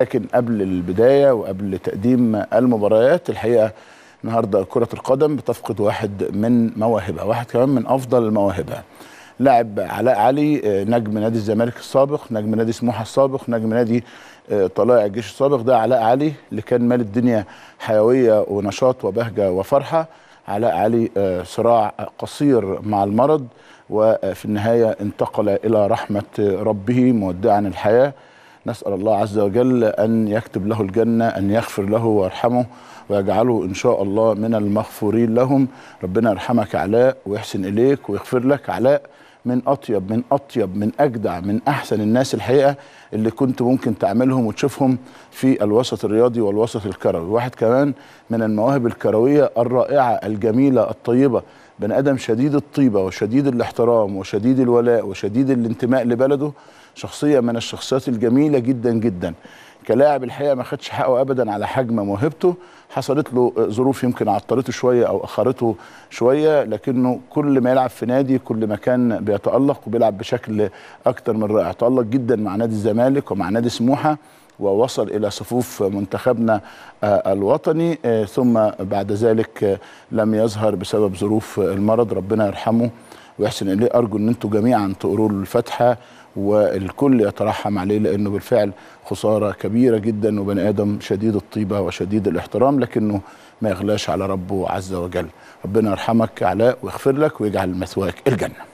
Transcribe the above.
لكن قبل البداية وقبل تقديم المباريات الحقيقة النهاردة كرة القدم بتفقد واحد من مواهبها واحد كمان من أفضل مواهبها لاعب علاء علي آه، نجم نادي الزمالك السابق نجم نادي سموحة السابق نجم نادي آه، طلائع الجيش السابق ده علاء علي اللي كان مال الدنيا حيوية ونشاط وبهجة وفرحة علاء علي آه، صراع قصير مع المرض وفي النهاية انتقل إلى رحمة ربه مودعا الحياة نسأل الله عز وجل أن يكتب له الجنة أن يغفر له ويرحمه ويجعله إن شاء الله من المغفورين لهم ربنا يرحمك علاء ويحسن إليك ويغفر لك علاء من اطيب من اطيب من اجدع من احسن الناس الحقيقه اللي كنت ممكن تعملهم وتشوفهم في الوسط الرياضي والوسط الكروي واحد كمان من المواهب الكرويه الرائعه الجميله الطيبه بني ادم شديد الطيبه وشديد الاحترام وشديد الولاء وشديد الانتماء لبلده شخصيه من الشخصيات الجميله جدا جدا كلاعب الحقيقه ما خدش حقه ابدا على حجم موهبته حصلت له ظروف يمكن عطلته شويه او اخرته شويه لكنه كل ما يلعب في نادي كل ما كان بيتالق وبيلعب بشكل اكتر من رائع تالق جدا مع نادي الزمالك ومع نادي سموحه ووصل الى صفوف منتخبنا آه، الوطني آه، ثم بعد ذلك آه، لم يظهر بسبب ظروف المرض ربنا يرحمه ويحسن اليه ارجو ان انتم جميعا تقروا له الفاتحه والكل يترحم عليه لانه بالفعل خساره كبيره جدا وبني ادم شديد الطيبه وشديد الاحترام لكنه ما يغلاش على ربه عز وجل ربنا يرحمك علاء ويغفر لك ويجعل مثواك الجنه